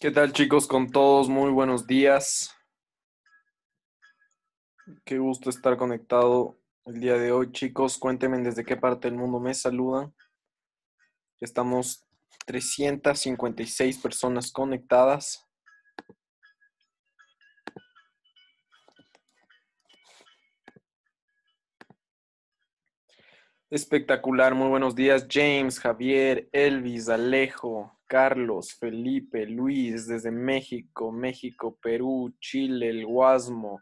¿Qué tal chicos con todos? Muy buenos días. Qué gusto estar conectado el día de hoy chicos. Cuéntenme desde qué parte del mundo me saludan. Estamos 356 personas conectadas. Espectacular, muy buenos días James, Javier, Elvis, Alejo, Carlos, Felipe, Luis, desde México, México, Perú, Chile, El Guasmo,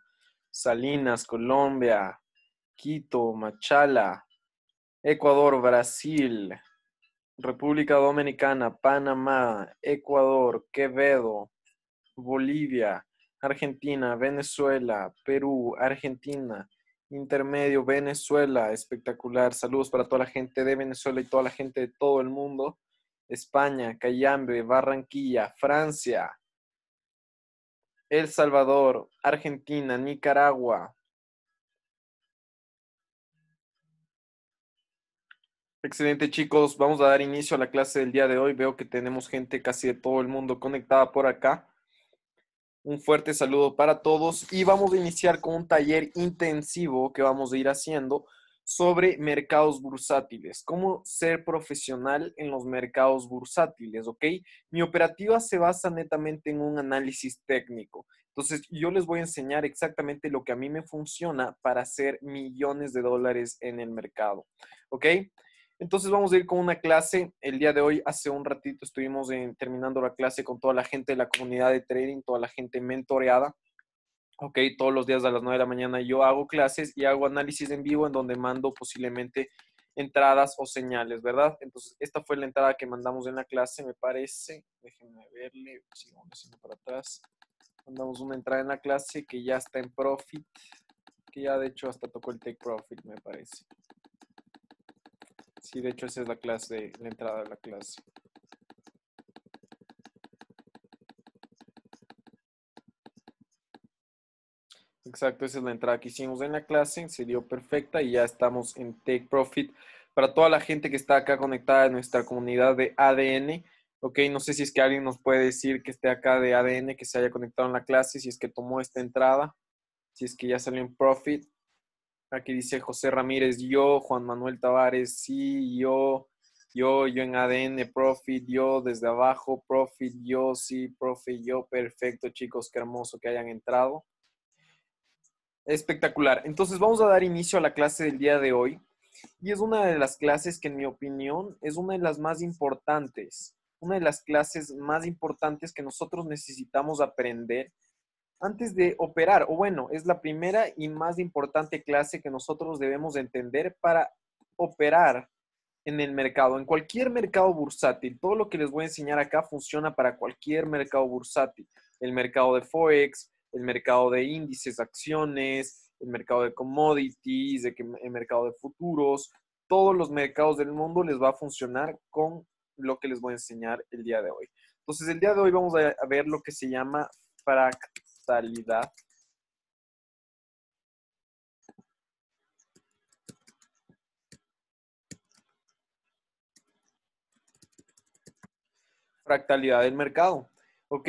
Salinas, Colombia, Quito, Machala, Ecuador, Brasil, República Dominicana, Panamá, Ecuador, Quevedo, Bolivia, Argentina, Venezuela, Perú, Argentina, Intermedio, Venezuela, espectacular. Saludos para toda la gente de Venezuela y toda la gente de todo el mundo. España, Cayambe, Barranquilla, Francia, El Salvador, Argentina, Nicaragua. Excelente chicos, vamos a dar inicio a la clase del día de hoy. Veo que tenemos gente casi de todo el mundo conectada por acá. Un fuerte saludo para todos y vamos a iniciar con un taller intensivo que vamos a ir haciendo sobre mercados bursátiles, cómo ser profesional en los mercados bursátiles, ¿ok? Mi operativa se basa netamente en un análisis técnico. Entonces, yo les voy a enseñar exactamente lo que a mí me funciona para hacer millones de dólares en el mercado, ¿ok? Entonces vamos a ir con una clase. El día de hoy, hace un ratito, estuvimos terminando la clase con toda la gente de la comunidad de trading, toda la gente mentoreada ok, todos los días a las 9 de la mañana yo hago clases y hago análisis en vivo en donde mando posiblemente entradas o señales, ¿verdad? Entonces, esta fue la entrada que mandamos en la clase, me parece. Déjenme verle, sigamos haciendo para atrás. Mandamos una entrada en la clase que ya está en Profit, que ya de hecho hasta tocó el Take Profit, me parece. Sí, de hecho esa es la clase, la entrada de la clase. Exacto, esa es la entrada que hicimos en la clase, se dio perfecta y ya estamos en Take Profit. Para toda la gente que está acá conectada en nuestra comunidad de ADN, ok, no sé si es que alguien nos puede decir que esté acá de ADN, que se haya conectado en la clase, si es que tomó esta entrada, si es que ya salió en Profit. Aquí dice José Ramírez, yo, Juan Manuel Tavares, sí, yo, yo, yo en ADN, Profit, yo, desde abajo, Profit, yo, sí, Profit, yo, perfecto, chicos, qué hermoso que hayan entrado. Espectacular. Entonces vamos a dar inicio a la clase del día de hoy. Y es una de las clases que en mi opinión es una de las más importantes, una de las clases más importantes que nosotros necesitamos aprender antes de operar. O bueno, es la primera y más importante clase que nosotros debemos entender para operar en el mercado, en cualquier mercado bursátil. Todo lo que les voy a enseñar acá funciona para cualquier mercado bursátil. El mercado de Forex, el mercado de índices, acciones, el mercado de commodities, el mercado de futuros, todos los mercados del mundo les va a funcionar con lo que les voy a enseñar el día de hoy. Entonces, el día de hoy vamos a ver lo que se llama fractalidad. Fractalidad del mercado. ¿Ok?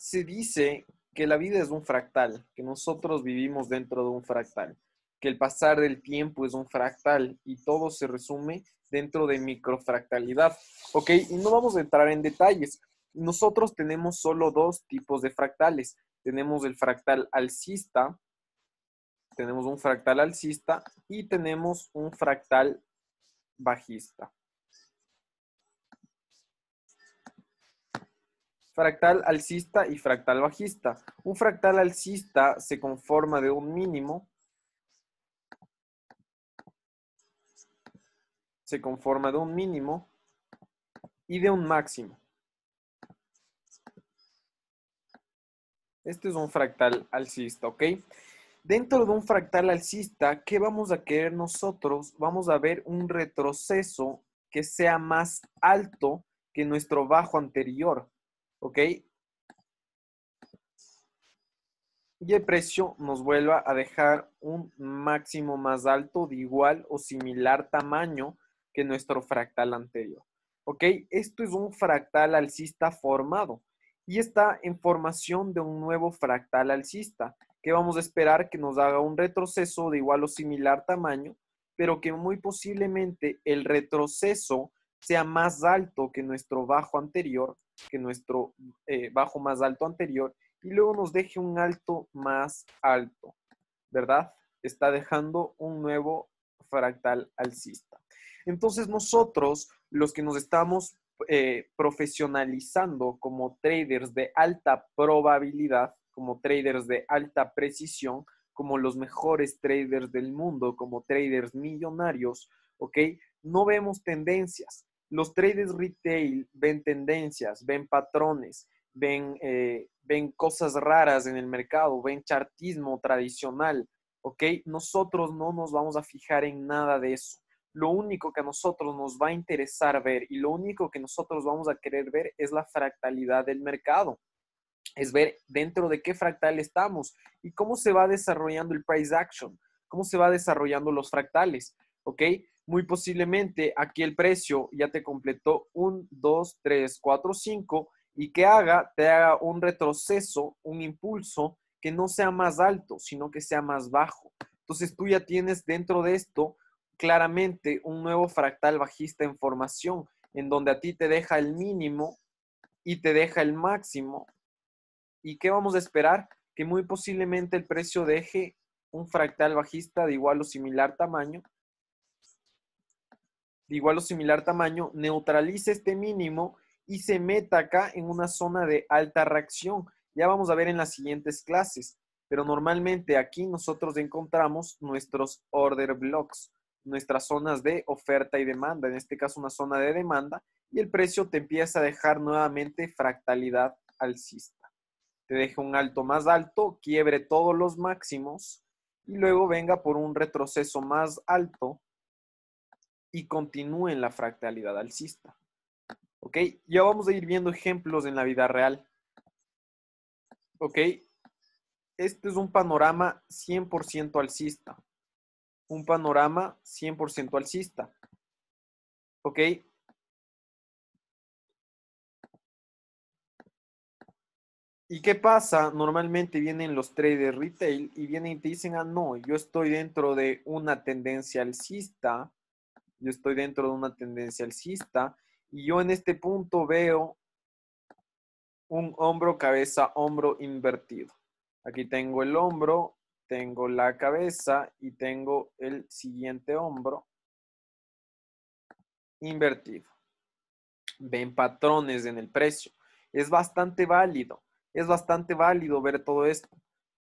Se dice que la vida es un fractal, que nosotros vivimos dentro de un fractal, que el pasar del tiempo es un fractal y todo se resume dentro de microfractalidad. Ok, y no vamos a entrar en detalles. Nosotros tenemos solo dos tipos de fractales. Tenemos el fractal alcista, tenemos un fractal alcista y tenemos un fractal bajista. fractal alcista y fractal bajista. Un fractal alcista se conforma de un mínimo, se conforma de un mínimo y de un máximo. Este es un fractal alcista, ¿ok? Dentro de un fractal alcista, ¿qué vamos a querer nosotros? Vamos a ver un retroceso que sea más alto que nuestro bajo anterior. ¿ok? Y el precio nos vuelva a dejar un máximo más alto de igual o similar tamaño que nuestro fractal anterior. ¿Ok? Esto es un fractal alcista formado y está en formación de un nuevo fractal alcista que vamos a esperar que nos haga un retroceso de igual o similar tamaño, pero que muy posiblemente el retroceso sea más alto que nuestro bajo anterior que nuestro eh, bajo más alto anterior y luego nos deje un alto más alto, ¿verdad? Está dejando un nuevo fractal alcista. Entonces nosotros, los que nos estamos eh, profesionalizando como traders de alta probabilidad, como traders de alta precisión, como los mejores traders del mundo, como traders millonarios, ¿ok? No vemos tendencias, los traders retail ven tendencias, ven patrones, ven, eh, ven cosas raras en el mercado, ven chartismo tradicional, ¿ok? Nosotros no nos vamos a fijar en nada de eso. Lo único que a nosotros nos va a interesar ver y lo único que nosotros vamos a querer ver es la fractalidad del mercado. Es ver dentro de qué fractal estamos y cómo se va desarrollando el price action, cómo se va desarrollando los fractales, ¿ok? muy posiblemente aquí el precio ya te completó un 2, 3, 4, 5 y que haga, te haga un retroceso, un impulso que no sea más alto, sino que sea más bajo. Entonces tú ya tienes dentro de esto claramente un nuevo fractal bajista en formación, en donde a ti te deja el mínimo y te deja el máximo. ¿Y qué vamos a esperar? Que muy posiblemente el precio deje un fractal bajista de igual o similar tamaño de igual o similar tamaño neutralice este mínimo y se meta acá en una zona de alta reacción. Ya vamos a ver en las siguientes clases, pero normalmente aquí nosotros encontramos nuestros order blocks, nuestras zonas de oferta y demanda, en este caso una zona de demanda, y el precio te empieza a dejar nuevamente fractalidad alcista. Te deja un alto más alto, quiebre todos los máximos y luego venga por un retroceso más alto y continúen la fractalidad alcista. ¿Ok? Ya vamos a ir viendo ejemplos en la vida real. ¿Ok? Este es un panorama 100% alcista. Un panorama 100% alcista. ¿Ok? ¿Y qué pasa? Normalmente vienen los traders retail y vienen y te dicen, ah, no, yo estoy dentro de una tendencia alcista yo estoy dentro de una tendencia alcista y yo en este punto veo un hombro, cabeza, hombro invertido. Aquí tengo el hombro, tengo la cabeza y tengo el siguiente hombro invertido. Ven patrones en el precio. Es bastante válido, es bastante válido ver todo esto.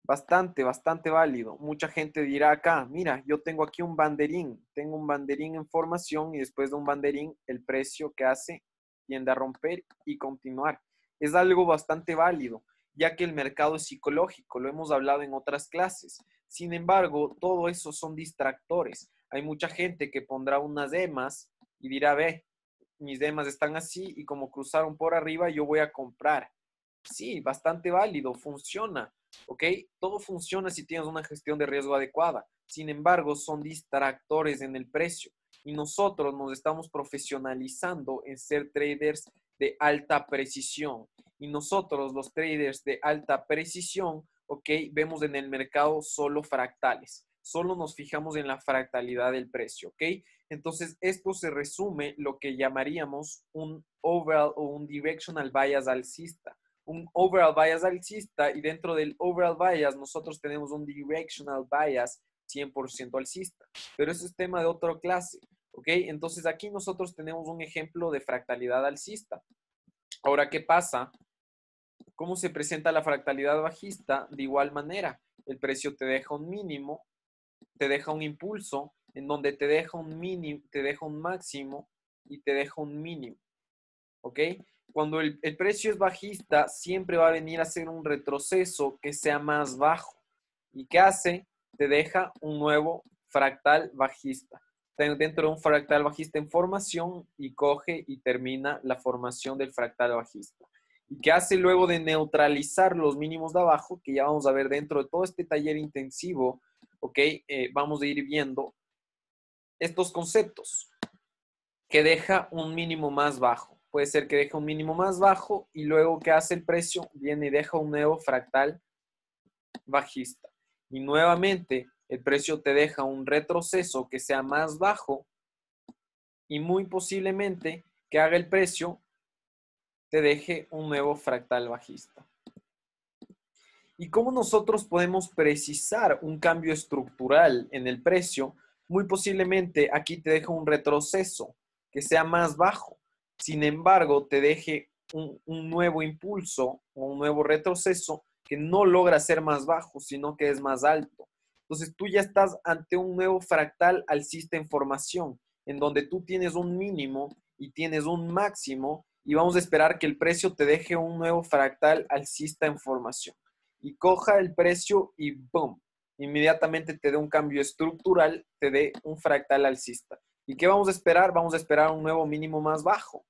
Bastante, bastante válido. Mucha gente dirá acá, mira, yo tengo aquí un banderín, tengo un banderín en formación y después de un banderín el precio que hace tiende a romper y continuar. Es algo bastante válido, ya que el mercado es psicológico, lo hemos hablado en otras clases. Sin embargo, todo eso son distractores. Hay mucha gente que pondrá unas demás y dirá, ve, mis demás están así y como cruzaron por arriba, yo voy a comprar. Sí, bastante válido, funciona, ¿ok? Todo funciona si tienes una gestión de riesgo adecuada. Sin embargo, son distractores en el precio y nosotros nos estamos profesionalizando en ser traders de alta precisión. Y nosotros, los traders de alta precisión, ¿ok? Vemos en el mercado solo fractales. Solo nos fijamos en la fractalidad del precio, ¿ok? Entonces, esto se resume lo que llamaríamos un overall o un directional bias alcista un overall bias alcista y dentro del overall bias nosotros tenemos un directional bias 100% alcista. Pero ese es tema de otra clase, ¿ok? Entonces aquí nosotros tenemos un ejemplo de fractalidad alcista. Ahora, ¿qué pasa? ¿Cómo se presenta la fractalidad bajista? De igual manera, el precio te deja un mínimo, te deja un impulso, en donde te deja un mínimo, te deja un máximo y te deja un mínimo. ¿Ok? cuando el, precio es bajista, siempre va a venir a hacer un retroceso que sea más bajo. ¿Y qué hace? Te deja un nuevo fractal bajista. dentro de un fractal bajista en formación y coge y termina la formación del fractal bajista. ¿Y qué hace luego de neutralizar los mínimos de abajo? Que ya vamos a ver dentro de todo este taller intensivo, ¿ok? Eh, vamos a ir viendo estos conceptos que deja un mínimo más bajo puede ser que deje un mínimo más bajo y luego que hace el precio, viene y deja un nuevo fractal bajista. Y nuevamente el precio te deja un retroceso que sea más bajo y muy posiblemente que haga el precio te deje un nuevo fractal bajista. ¿Y cómo nosotros podemos precisar un cambio estructural en el precio? Muy posiblemente aquí te deja un retroceso que sea más bajo sin embargo, te deje un, nuevo impulso o un nuevo retroceso que no logra ser más bajo, sino que es más alto. Entonces tú ya estás ante un nuevo fractal alcista en formación, en donde tú tienes un mínimo y tienes un máximo y vamos a esperar que el precio te deje un nuevo fractal alcista en formación. Y coja el precio y ¡boom! Inmediatamente te dé un cambio estructural, te dé un fractal alcista. ¿Y qué vamos a esperar? Vamos a esperar un nuevo mínimo más bajo.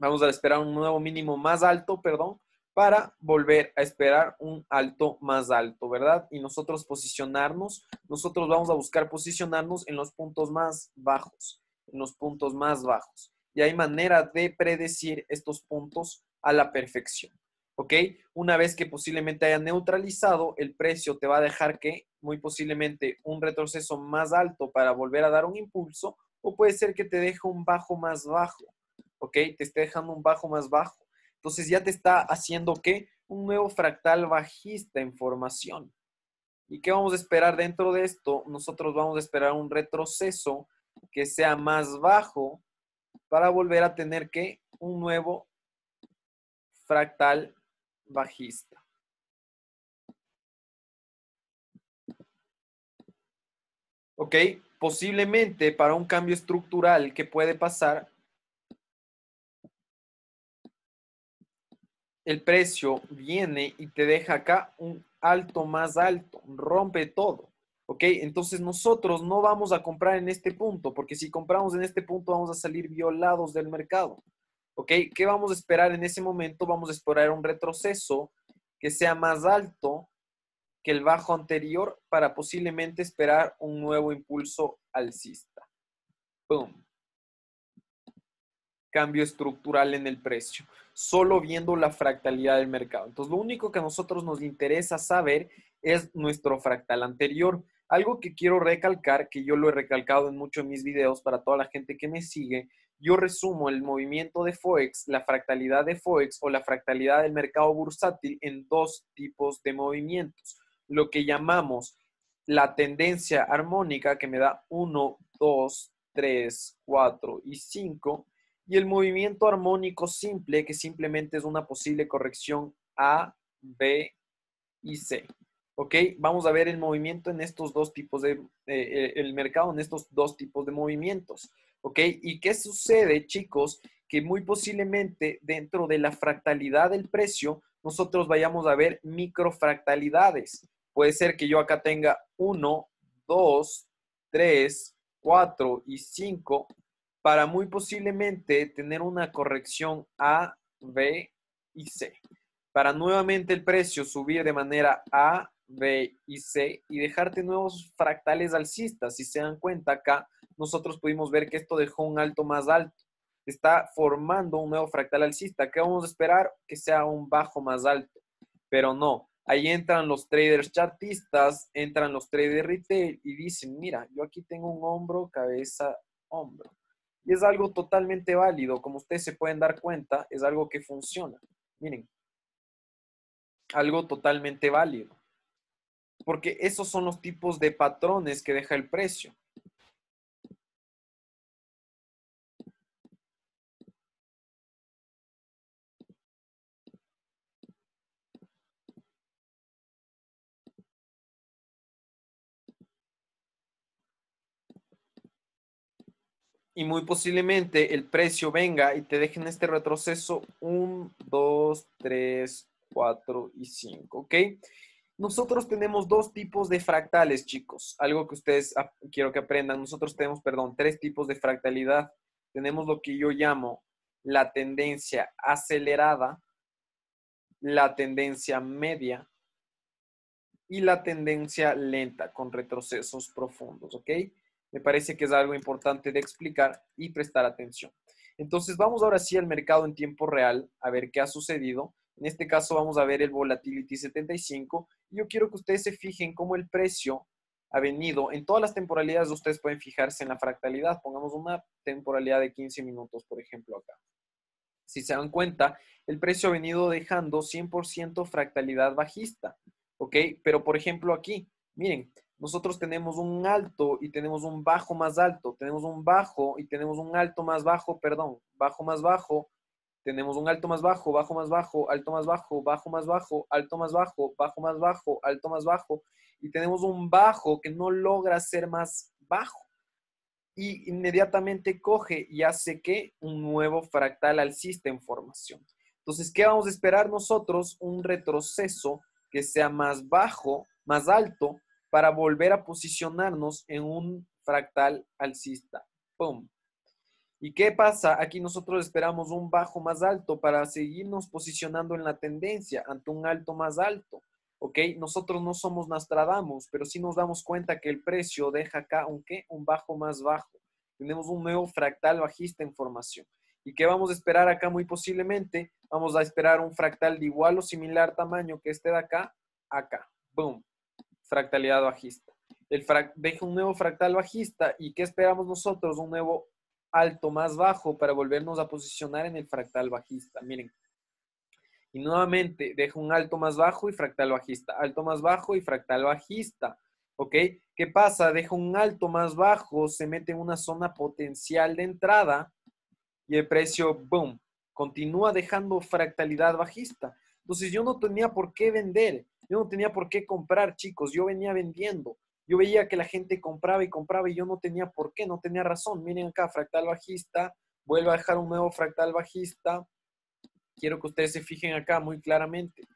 Vamos a esperar un nuevo mínimo más alto, perdón, para volver a esperar un alto más alto, ¿verdad? Y nosotros posicionarnos, nosotros vamos a buscar posicionarnos en los puntos más bajos, en los puntos más bajos. Y hay manera de predecir estos puntos a la perfección, ¿ok? Una vez que posiblemente haya neutralizado, el precio te va a dejar que muy posiblemente un retroceso más alto para volver a dar un impulso o puede ser que te deje un bajo más bajo ¿ok? Te está dejando un bajo más bajo. Entonces ya te está haciendo qué? Un nuevo fractal bajista en formación. ¿Y qué vamos a esperar dentro de esto? Nosotros vamos a esperar un retroceso que sea más bajo para volver a tener que un nuevo fractal bajista. ¿Ok? Posiblemente para un cambio estructural que puede pasar, el precio viene y te deja acá un alto más alto, rompe todo. ¿Ok? Entonces nosotros no vamos a comprar en este punto, porque si compramos en este punto vamos a salir violados del mercado. ¿Ok? ¿Qué vamos a esperar en ese momento? Vamos a esperar un retroceso que sea más alto que el bajo anterior para posiblemente esperar un nuevo impulso alcista. ¡Boom! Cambio estructural en el precio solo viendo la fractalidad del mercado. Entonces, lo único que a nosotros nos interesa saber es nuestro fractal anterior. Algo que quiero recalcar, que yo lo he recalcado en muchos de mis videos para toda la gente que me sigue, yo resumo el movimiento de FOEX, la fractalidad de FOEX o la fractalidad del mercado bursátil en dos tipos de movimientos. Lo que llamamos la tendencia armónica que me da 1, 2, 3, 4 y 5 y el movimiento armónico simple, que simplemente es una posible corrección A, B y C. ¿Ok? Vamos a ver el movimiento en estos dos tipos de, eh, eh, el mercado en estos dos tipos de movimientos. ¿Ok? ¿Y qué sucede, chicos? Que muy posiblemente dentro de la fractalidad del precio, nosotros vayamos a ver microfractalidades. Puede ser que yo acá tenga 1, 2, 3, 4 y 5 para muy posiblemente tener una corrección A, B y C, para nuevamente el precio subir de manera A, B y C y dejarte nuevos fractales alcistas. Si se dan cuenta acá, nosotros pudimos ver que esto dejó un alto más alto. Está formando un nuevo fractal alcista. ¿Qué vamos a esperar? Que sea un bajo más alto. Pero no, ahí entran los traders chartistas, entran los traders retail y dicen, mira, yo aquí tengo un hombro, cabeza, hombro. Y es algo totalmente válido, como ustedes se pueden dar cuenta, es algo que funciona. Miren, algo totalmente válido. Porque esos son los tipos de patrones que deja el precio. y muy posiblemente el precio venga y te dejen este retroceso 1, 2, 3, 4 y 5, ¿ok? Nosotros tenemos dos tipos de fractales, chicos. Algo que ustedes quiero que aprendan. Nosotros tenemos, perdón, tres tipos de fractalidad. Tenemos lo que yo llamo la tendencia acelerada, la tendencia media y la tendencia lenta con retrocesos profundos, ¿ok? Me parece que es algo importante de explicar y prestar atención. Entonces vamos ahora sí al mercado en tiempo real a ver qué ha sucedido. En este caso vamos a ver el Volatility 75 y yo quiero que ustedes se fijen cómo el precio ha venido. En todas las temporalidades ustedes pueden fijarse en la fractalidad. Pongamos una temporalidad de 15 minutos, por ejemplo, acá. Si se dan cuenta, el precio ha venido dejando 100% fractalidad bajista, ¿ok? Pero, por ejemplo, aquí, miren, nosotros tenemos un alto y tenemos un bajo más alto, tenemos un bajo y tenemos un alto más bajo, perdón, bajo más bajo, tenemos un alto más bajo, bajo más bajo, alto más bajo, bajo más bajo, alto más bajo, bajo más bajo, alto más bajo, y tenemos un bajo que no logra ser más bajo. Y inmediatamente coge y hace que un nuevo fractal alcista en formación. Entonces, ¿qué vamos a esperar nosotros? Un retroceso que sea más bajo, más alto, para volver a posicionarnos en un fractal alcista. ¡Pum! ¿Y qué pasa? Aquí nosotros esperamos un bajo más alto para seguirnos posicionando en la tendencia ante un alto más alto. ¿Ok? Nosotros no somos Nostradamus, pero sí nos damos cuenta que el precio deja acá un Un bajo más bajo. Tenemos un nuevo fractal bajista en formación. ¿Y qué vamos a esperar acá muy posiblemente? Vamos a esperar un fractal de igual o similar tamaño que este de acá, acá. Boom fractalidad bajista. deja un nuevo fractal bajista y ¿qué esperamos nosotros? Un nuevo alto más bajo para volvernos a posicionar en el fractal bajista. Miren. Y nuevamente deja un alto más bajo y fractal bajista. Alto más bajo y fractal bajista. ¿Ok? ¿Qué pasa? Deja un alto más bajo, se mete en una zona potencial de entrada y el precio, boom, continúa dejando fractalidad bajista. Entonces yo no tenía por qué vender. Yo no tenía por qué comprar, chicos, yo venía vendiendo. Yo veía que la gente compraba y compraba y yo no tenía por qué, no tenía razón. Miren acá, fractal bajista, vuelvo a dejar un nuevo fractal bajista. Quiero que ustedes se fijen acá muy claramente.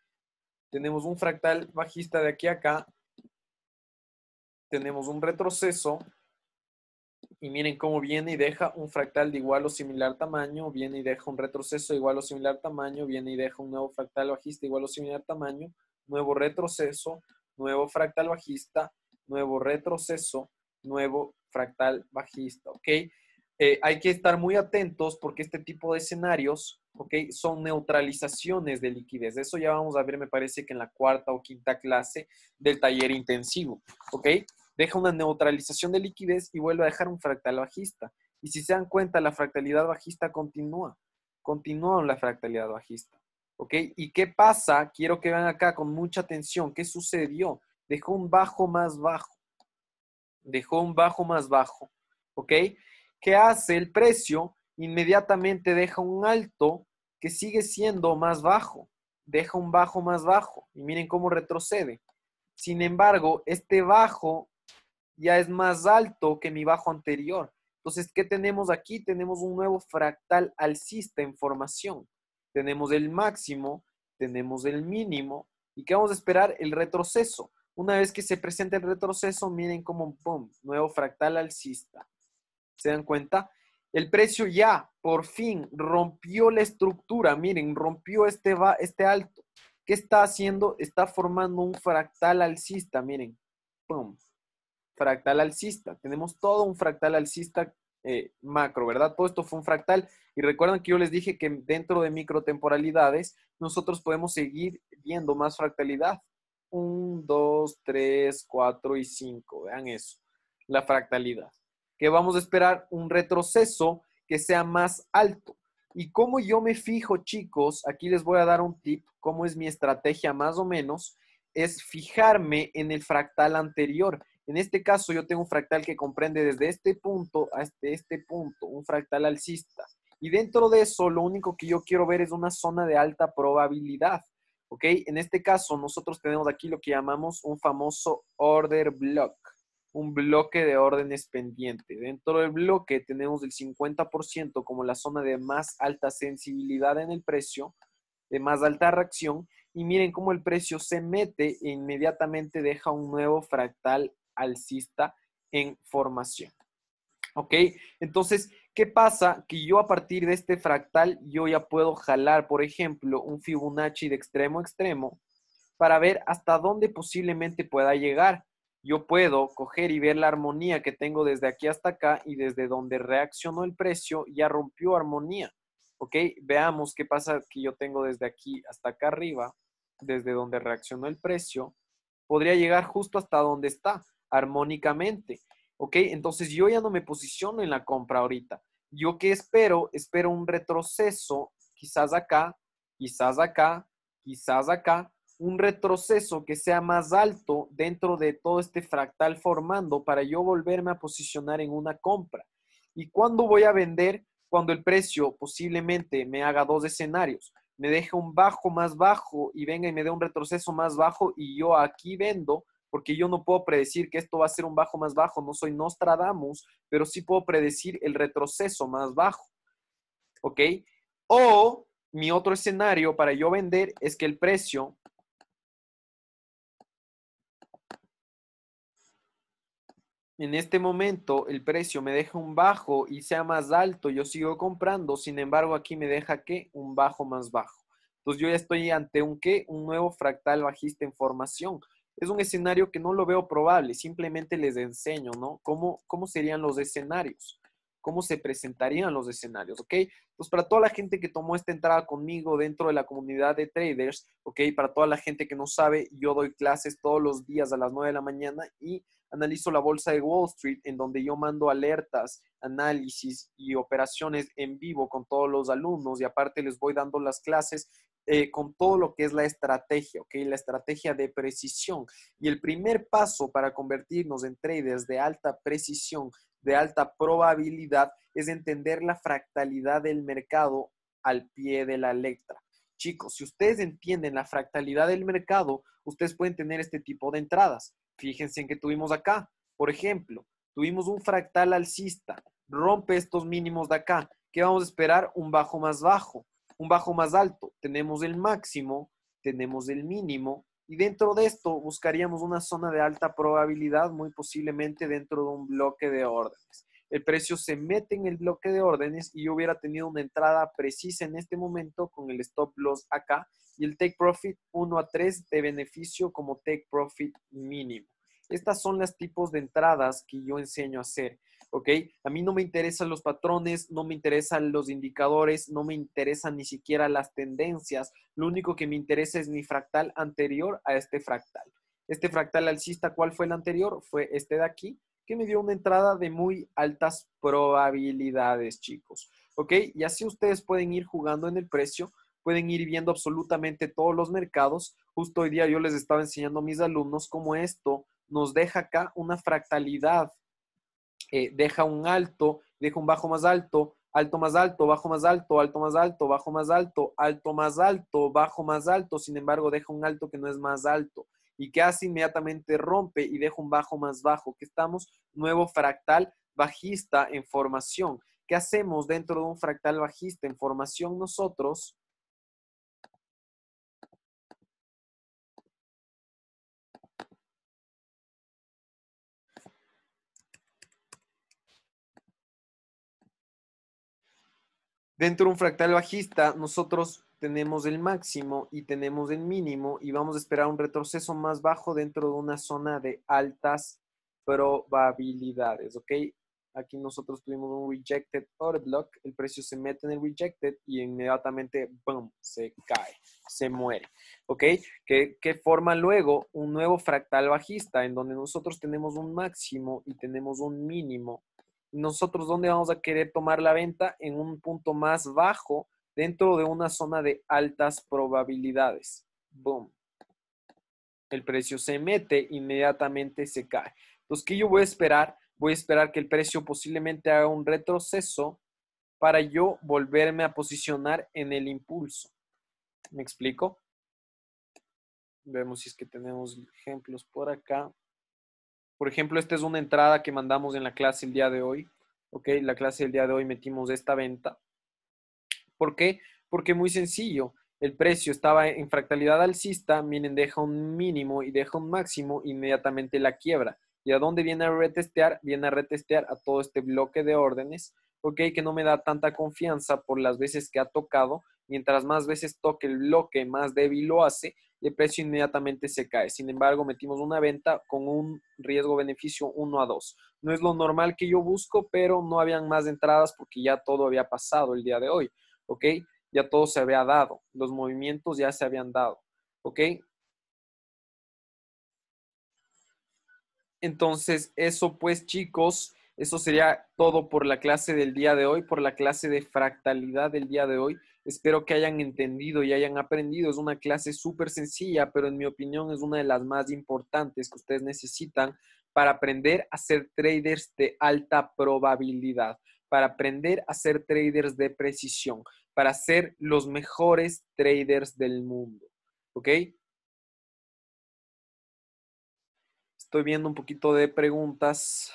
Tenemos un fractal bajista de aquí a acá. Tenemos un retroceso. Y miren cómo viene y deja un fractal de igual o similar tamaño, viene y deja un retroceso de igual o similar tamaño, viene y deja un nuevo fractal bajista de igual o similar tamaño, nuevo retroceso, nuevo fractal bajista, nuevo retroceso, nuevo fractal bajista, ¿ok? Eh, hay que estar muy atentos porque este tipo de escenarios, ¿ok? Son neutralizaciones de liquidez. Eso ya vamos a ver, me parece que en la cuarta o quinta clase del taller intensivo, ¿ok? Deja una neutralización de liquidez y vuelve a dejar un fractal bajista. Y si se dan cuenta, la fractalidad bajista continúa. Continúa la fractalidad bajista. ¿Ok? ¿Y qué pasa? Quiero que vean acá con mucha atención. ¿Qué sucedió? Dejó un bajo más bajo. Dejó un bajo más bajo. ¿Ok? ¿Qué hace el precio? Inmediatamente deja un alto que sigue siendo más bajo. Deja un bajo más bajo. Y miren cómo retrocede. Sin embargo, este bajo ya es más alto que mi bajo anterior. Entonces, ¿qué tenemos aquí? Tenemos un nuevo fractal alcista en formación tenemos el máximo, tenemos el mínimo, y que vamos a esperar el retroceso. Una vez que se presenta el retroceso, miren cómo, pum, nuevo fractal alcista. ¿Se dan cuenta? El precio ya, por fin, rompió la estructura. Miren, rompió este, va, este alto. ¿Qué está haciendo? Está formando un fractal alcista. Miren, pum, fractal alcista. Tenemos todo un fractal alcista eh, macro, ¿verdad? Todo esto fue un fractal. Y recuerden que yo les dije que dentro de microtemporalidades nosotros podemos seguir viendo más fractalidad. 1, 2, 3, 4 y 5. Vean eso, la fractalidad. Que vamos a esperar un retroceso que sea más alto. Y como yo me fijo, chicos, aquí les voy a dar un tip, cómo es mi estrategia más o menos, es fijarme en el fractal anterior. En este caso yo tengo un fractal que comprende desde este punto hasta este, este punto, un fractal alcista. Y dentro de eso lo único que yo quiero ver es una zona de alta probabilidad. ¿Ok? En este caso nosotros tenemos aquí lo que llamamos un famoso order block, un bloque de órdenes pendiente. Dentro del bloque tenemos el 50% como la zona de más alta sensibilidad en el precio, de más alta reacción y miren cómo el precio se mete e inmediatamente deja un nuevo fractal alcista en formación. ¿Ok? Entonces, ¿qué pasa? Que yo a partir de este fractal, yo ya puedo jalar, por ejemplo, un Fibonacci de extremo a extremo para ver hasta dónde posiblemente pueda llegar. Yo puedo coger y ver la armonía que tengo desde aquí hasta acá y desde donde reaccionó el precio ya rompió armonía. ¿Ok? Veamos qué pasa que yo tengo desde aquí hasta acá arriba, desde donde reaccionó el precio. Podría llegar justo hasta donde está armónicamente. ¿Ok? Entonces yo ya no me posiciono en la compra ahorita. Yo qué espero? Espero un retroceso, quizás acá, quizás acá, quizás acá, un retroceso que sea más alto dentro de todo este fractal formando para yo volverme a posicionar en una compra. ¿Y cuando voy a vender? Cuando el precio posiblemente me haga dos escenarios, me deje un bajo más bajo y venga y me dé un retroceso más bajo y yo aquí vendo porque yo no puedo predecir que esto va a ser un bajo más bajo, no soy Nostradamus, pero sí puedo predecir el retroceso más bajo. ¿Ok? O mi otro escenario para yo vender es que el precio en este momento el precio me deja un bajo y sea más alto, yo sigo comprando, sin embargo aquí me deja que un bajo más bajo. Entonces yo ya estoy ante un qué, un nuevo fractal bajista en formación, es un escenario que no lo veo probable, simplemente les enseño, ¿no? ¿Cómo, cómo serían los escenarios? ¿Cómo se presentarían los escenarios? ¿Ok? Pues para toda la gente que tomó esta entrada conmigo dentro de la comunidad de traders, ¿ok? Para toda la gente que no sabe, yo doy clases todos los días a las 9 de la mañana y analizo la bolsa de Wall Street, en donde yo mando alertas, análisis y operaciones en vivo con todos los alumnos y aparte les voy dando las clases eh, con todo lo que es la estrategia, ¿ok? La estrategia de precisión. Y el primer paso para convertirnos en traders de alta precisión, de alta probabilidad, es entender la fractalidad del mercado al pie de la letra. Chicos, si ustedes entienden la fractalidad del mercado, ustedes pueden tener este tipo de entradas. Fíjense en que tuvimos acá, por ejemplo, tuvimos un fractal alcista, rompe estos mínimos de acá. ¿Qué vamos a esperar? Un bajo más bajo un bajo más alto. Tenemos el máximo, tenemos el mínimo y dentro de esto buscaríamos una zona de alta probabilidad, muy posiblemente dentro de un bloque de órdenes. El precio se mete en el bloque de órdenes y yo hubiera tenido una entrada precisa en este momento con el stop loss acá y el take profit 1 a 3 de beneficio como take profit mínimo. Estas son las tipos de entradas que yo enseño a hacer. ¿ok? A mí no me interesan los patrones, no me interesan los indicadores, no me interesan ni siquiera las tendencias. Lo único que me interesa es mi fractal anterior a este fractal. Este fractal alcista, ¿cuál fue el anterior? Fue este de aquí, que me dio una entrada de muy altas probabilidades, chicos. ¿Ok? Y así ustedes pueden ir jugando en el precio, pueden ir viendo absolutamente todos los mercados. Justo hoy día yo les estaba enseñando a mis alumnos cómo esto nos deja acá una fractalidad eh, deja un alto, deja un bajo más alto, alto más alto, bajo más alto, alto más alto, bajo más alto, alto más alto, bajo más alto, sin embargo deja un alto que no es más alto y que hace inmediatamente rompe y deja un bajo más bajo, que estamos nuevo fractal bajista en formación. ¿Qué hacemos dentro de un fractal bajista en formación nosotros? Dentro de un fractal bajista, nosotros tenemos el máximo y tenemos el mínimo y vamos a esperar un retroceso más bajo dentro de una zona de altas probabilidades, ¿ok? Aquí nosotros tuvimos un rejected order block, el precio se mete en el rejected y inmediatamente, boom, se cae, se muere, ¿ok? Que, que forma luego un nuevo fractal bajista en donde nosotros tenemos un máximo y tenemos un mínimo nosotros dónde vamos a querer tomar la venta en un punto más bajo dentro de una zona de altas probabilidades. Boom. El precio se mete, inmediatamente se cae. Entonces, ¿qué yo voy a esperar? Voy a esperar que el precio posiblemente haga un retroceso para yo volverme a posicionar en el impulso. ¿Me explico? Vemos si es que tenemos ejemplos por acá. Por ejemplo, esta es una entrada que mandamos en la clase el día de hoy. ¿Ok? La clase del día de hoy metimos esta venta. ¿Por qué? Porque muy sencillo. El precio estaba en fractalidad alcista, miren, deja un mínimo y deja un máximo, inmediatamente la quiebra. ¿Y a dónde viene a retestear? Viene a retestear a todo este bloque de órdenes, ok, que no me da tanta confianza por las veces que ha tocado. Mientras más veces toque el bloque, más débil lo hace el precio inmediatamente se cae. Sin embargo, metimos una venta con un riesgo-beneficio 1 a 2. No es lo normal que yo busco, pero no habían más entradas porque ya todo había pasado el día de hoy, ¿ok? Ya todo se había dado, los movimientos ya se habían dado, ¿ok? Entonces, eso pues chicos, eso sería todo por la clase del día de hoy, por la clase de fractalidad del día de hoy. Espero que hayan entendido y hayan aprendido. Es una clase súper sencilla, pero en mi opinión es una de las más importantes que ustedes necesitan para aprender a ser traders de alta probabilidad, para aprender a ser traders de precisión, para ser los mejores traders del mundo. ¿Ok? Estoy viendo un poquito de preguntas.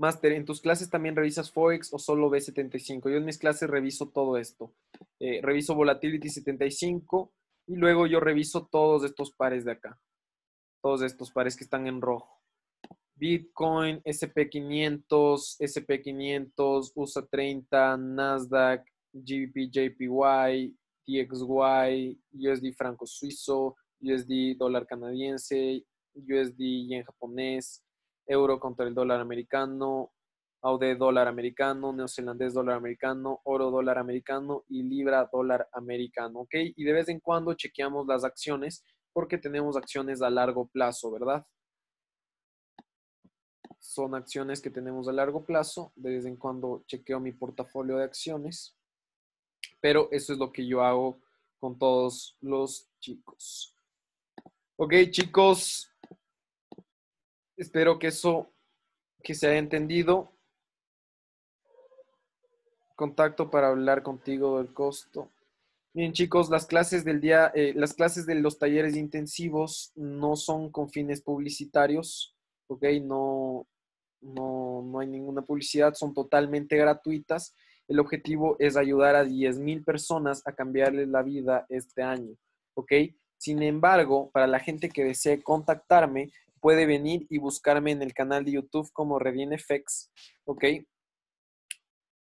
Master, ¿en tus clases también revisas Forex o solo B75? Yo en mis clases reviso todo esto. Eh, reviso Volatility 75 y luego yo reviso todos estos pares de acá. Todos estos pares que están en rojo. Bitcoin, SP500, SP500, USA30, Nasdaq, GBP, JPY, TXY, USD franco suizo, USD dólar canadiense, USD yen japonés, euro contra el dólar americano, AUD dólar americano, neozelandés dólar americano, oro dólar americano y libra dólar americano, ¿ok? Y de vez en cuando chequeamos las acciones porque tenemos acciones a largo plazo, ¿verdad? Son acciones que tenemos a largo plazo. De vez en cuando chequeo mi portafolio de acciones. Pero eso es lo que yo hago con todos los chicos. Ok, chicos, Espero que eso que se haya entendido. Contacto para hablar contigo del costo. Bien, chicos, las clases del día, eh, las clases de los talleres intensivos no son con fines publicitarios, ¿ok? No, no, hay ninguna publicidad, son totalmente gratuitas. El objetivo es ayudar a 10.000 personas a cambiarles la vida este año, ¿ok? Sin embargo, para la gente que desee contactarme, puede venir y buscarme en el canal de YouTube como Effects, ¿ok?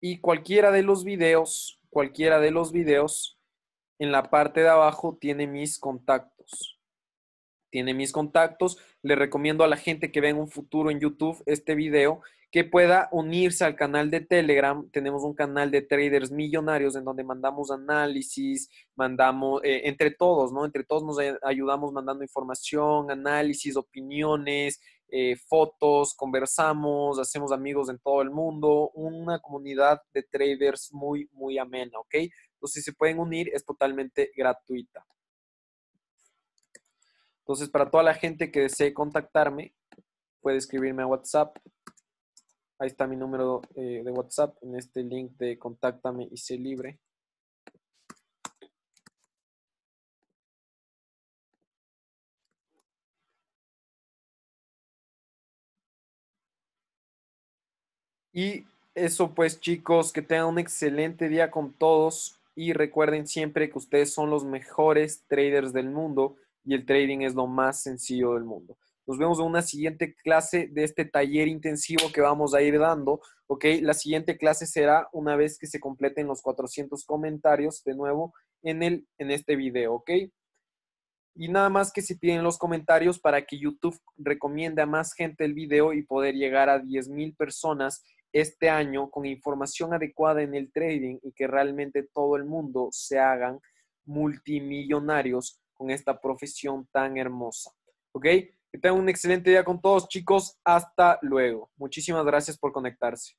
Y cualquiera de los videos, cualquiera de los videos, en la parte de abajo tiene mis contactos. Tiene mis contactos. Le recomiendo a la gente que vea en un futuro en YouTube este video que pueda unirse al canal de Telegram. Tenemos un canal de traders millonarios en donde mandamos análisis, mandamos eh, entre todos, ¿no? Entre todos nos ayudamos mandando información, análisis, opiniones, eh, fotos, conversamos, hacemos amigos en todo el mundo. Una comunidad de traders muy, muy amena, ¿ok? Entonces, si se pueden unir, es totalmente gratuita. Entonces, para toda la gente que desee contactarme, puede escribirme a WhatsApp Ahí está mi número eh, de WhatsApp en este link de Contáctame y sé libre. Y eso pues chicos, que tengan un excelente día con todos y recuerden siempre que ustedes son los mejores traders del mundo y el trading es lo más sencillo del mundo. Nos vemos en una siguiente clase de este taller intensivo que vamos a ir dando, ¿ok? La siguiente clase será una vez que se completen los 400 comentarios de nuevo en, el, en este video, ¿ok? Y nada más que se piden los comentarios para que YouTube recomiende a más gente el video y poder llegar a 10.000 personas este año con información adecuada en el trading y que realmente todo el mundo se hagan multimillonarios con esta profesión tan hermosa. ¿Ok? Que tengan un excelente día con todos, chicos. Hasta luego. Muchísimas gracias por conectarse.